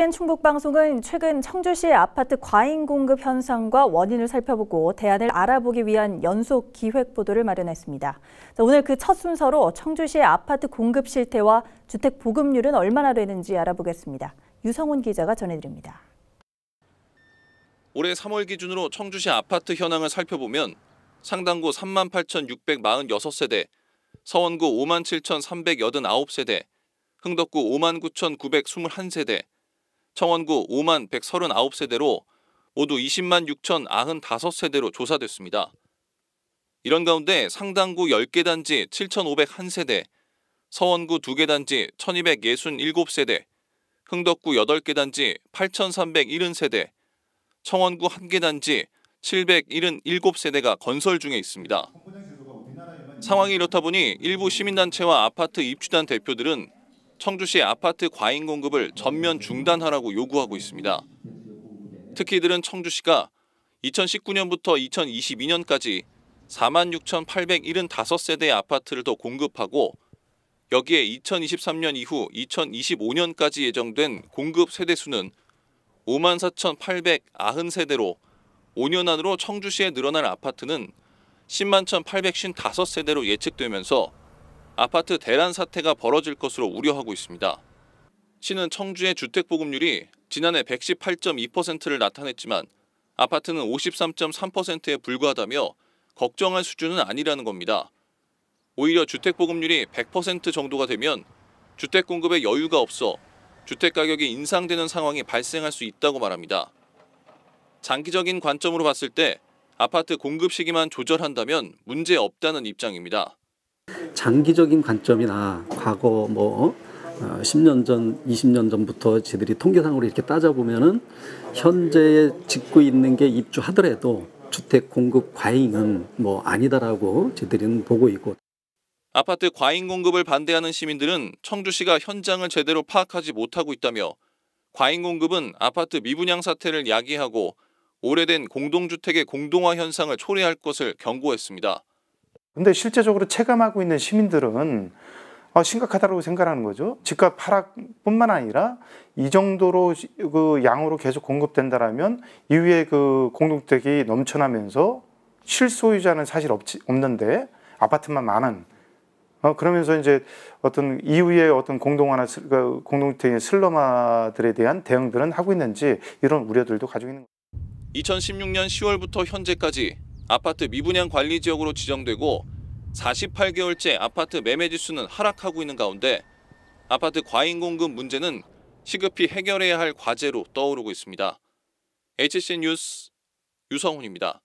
CN 충북방송은 최근 청주시 의 아파트 과잉 공급 현상과 원인을 살펴보고 대안을 알아보기 위한 연속 기획 보도를 마련했습니다. 오늘 그 첫 순서로 청주시의 아파트 공급 실태와 주택 보급률은 얼마나 되는지 알아보겠습니다. 유성훈 기자가 전해드립니다. 올해 3월 기준으로 청주시 아파트 현황을 살펴보면 상당구 38,646세대, 서원구 57,389세대, 흥덕구 59,921세대, 청원구 5만 139세대로 모두 20만 6,095세대로 조사됐습니다. 이런 가운데 상당구 10개 단지 7,501세대, 서원구 2개 단지 1,267세대, 흥덕구 8개 단지 8,301세대, 청원구 1개 단지 777세대가 건설 중에 있습니다. 상황이 이렇다 보니 일부 시민단체와 아파트 입주단 대표들은 청주시 아파트 과잉 공급을 전면 중단하라고 요구하고 있습니다. 특히 이들은 청주시가 2019년부터 2022년까지 46,875세대의 아파트를 더 공급하고 여기에 2023년 이후 2025년까지 예정된 공급 세대 수는 54,890세대로 5년 안으로 청주시에 늘어날 아파트는 10만 1,855세대로 예측되면서 아파트 대란 사태가 벌어질 것으로 우려하고 있습니다. 시는 청주의 주택 보급률이 지난해 118.2%를 나타냈지만 아파트는 53.3%에 불과하다며 걱정할 수준은 아니라는 겁니다. 오히려 주택 보급률이 100% 정도가 되면 주택 공급에 여유가 없어 주택 가격이 인상되는 상황이 발생할 수 있다고 말합니다. 장기적인 관점으로 봤을 때 아파트 공급 시기만 조절한다면 문제 없다는 입장입니다. 장기적인 관점이나 과거 뭐 10년 어, 전, 20년 전부터 저희들이 통계상으로 이렇게 따져보면은 현재 에 짓고 있는 게 입주하더라도 주택 공급 과잉은 뭐 아니다라고 저희들은 보고 있고 아파트 과잉 공급을 반대하는 시민들은 청주시가 현장을 제대로 파악하지 못하고 있다며 과잉 공급은 아파트 미분양 사태를 야기하고 오래된 공동주택의 공동화 현상을 초래할 것을 경고했습니다. 근데 실제적으로 체감하고 있는 시민들은 아, 심각하다고 생각하는 거죠. 집값 하락뿐만 아니라 이 정도로 그 양으로 계속 공급된다라면 이후에 그 공동주택이 넘쳐나면서 실소유자는 사실 없지, 없는데 아파트만 많은 어, 그러면서 이제 어떤 이후에 어떤 공동화나 그 공동주택의 슬럼화들에 대한 대응들은 하고 있는지 이런 우려들도 가지고 있는 거죠. 2016년 10월부터 현재까지 아파트 미분양 관리 지역으로 지정되고 48개월째 아파트 매매 지수는 하락하고 있는 가운데 아파트 과잉 공급 문제는 시급히 해결해야 할 과제로 떠오르고 있습니다. HC 뉴스 유성훈입니다.